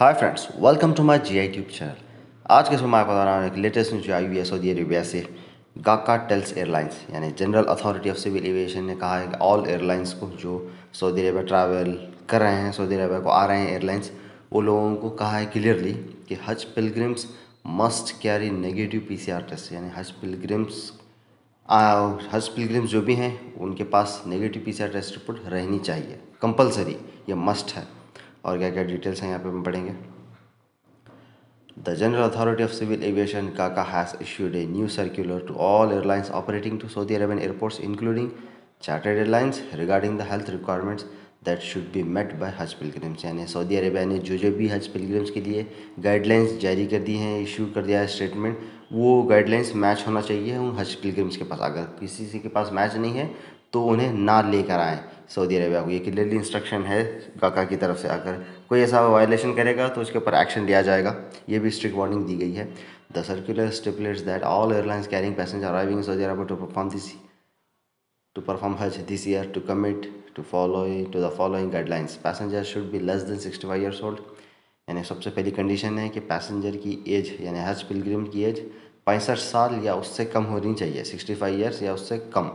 Hi friends welcome to my G I tube channel आज के समय आपको बता रहा हूँ एक लेटेस्ट न्यूज आई हुई है सऊदी अरेबिया से गाका टेल्स एयरलाइंस यानी general authority of civil aviation ने कहा है कि ऑल एयरलाइंस को जो सऊदी अरेबिया ट्रैवल कर रहे हैं सऊदी अरेबिया को आ रहे हैं एयरलाइंस वो लोगों को कहा है क्लियरली कि Hajj pilgrims must carry negative P test यानी हज पिलग्रिम्स हज पिलग्रिम्स जो भी हैं उनके पास नेगेटिव पी टेस्ट रिपोर्ट रहनी चाहिए कंपलसरी ये मस्ट है और क्या क्या डिटेल्स हैं यहाँ पे हम पढ़ेंगे the general authority of civil aviation GACA has issued a new circular to all airlines operating to Saudi Arabian airports including chartered airlines regarding the health requirements that should be met by Hajj pilgrims यानी Saudi Arabia ने जो जो भी हज pilgrims के लिए guidelines जारी कर दी हैं इशू कर दिया है स्टेटमेंट वो गाइडलाइंस मैच होना चाहिए उन हज पिलग्रम्स के पास अगर किसी के पास मैच नहीं है तो उन्हें ना लेकर आएँ सऊदी अरेबिया को ये क्लियरली इंस्ट्रक्शन है काका की तरफ से अगर कोई ऐसा वायलेशन करेगा तो उसके ऊपर एक्शन लिया जाएगा ये भी स्ट्रिक्ट वार्निंग दी गई है the circular stipulates that all airlines carrying passenger arriving Saudi Arabia to perform this to perform Hajj this year to commit to follow to the following guidelines passenger should be less than 65 years old यानी सबसे पहली condition है कि passenger की as यानी हज Pilgrim की as पैंसठ साल या उससे कम होनी चाहिए 65 ईयर्स या उससे कम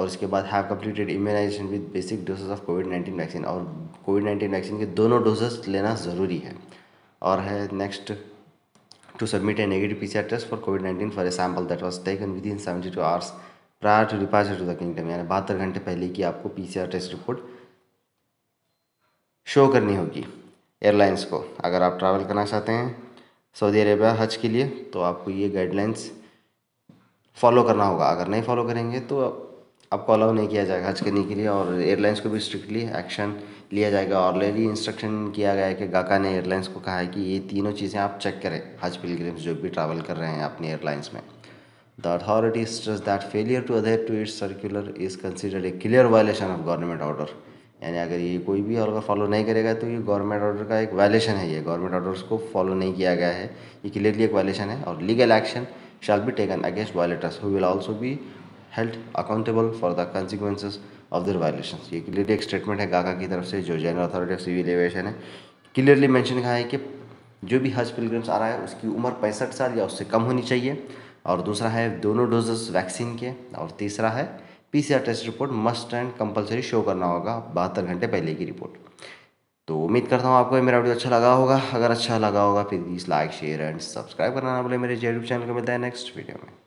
और इसके बाद have completed immunization with basic doses of COVID nineteen vaccine और कोविड नाइन्टीन वैक्सीन के दोनों डोजेस लेना ज़रूरी है और है next to submit a negative P test for COVID nineteen for example that was taken within seventy two hours prior to departure to the kingdom यानी बहत्तर घंटे पहले की आपको पीसीआर टेस्ट रिपोर्ट शो करनी होगी एयरलाइंस को अगर आप ट्रैवल करना चाहते हैं सऊदी अरेबिया हज के लिए तो आपको ये गाइडलाइंस फॉलो करना होगा अगर नहीं फॉलो करेंगे तो आपको अलाउ नहीं किया जाएगा हज करने के लिए और एयरलाइंस को भी स्ट्रिक्टली एक्शन लिया जाएगा ऑलरेडी इंस्ट्रक्शन किया गया है कि गाका ने एयरलाइंस को कहा है कि ये तीनों चीज़ें आप चेक करें हज पिलग्रिम्स जो भी ट्रैवल कर रहे हैं अपनी एयरलाइंस में The authorities stress that failure to adhere to its circular is considered a clear violation of government order. यानी अगर ये कोई भी अगर फॉलो नहीं करेगा तो ये गवर्नमेंट ऑर्डर का एक वायलेशन है ये गवर्नमेंट ऑर्डर्स को फॉलो नहीं किया गया है ये क्लियरली एक वायलेशन है और legal action shall be taken against violators who will also be held accountable for the consequences of their violations ये क्लियरली एक स्टेटमेंट है गागा की तरफ से जो general authority of civil aviation है क्लियरली मेंशन कहा है कि जो भी हज पिलग्रम्स आ रहा है उसकी उम्र पैंसठ साल या उससे कम होनी चाहिए और दूसरा है दोनों डोजेस वैक्सीन के और तीसरा है PCR test report must and compulsory show करना होगा बहत्तर घंटे पहले की रिपोर्ट तो उम्मीद करता हूँ आपको मेरा वीडियो अच्छा लगा होगा अगर अच्छा लगा होगा please like share and subscribe करना ना बोले मेरे यूट्यूब चैनल को मिलता है नेक्स्ट वीडियो में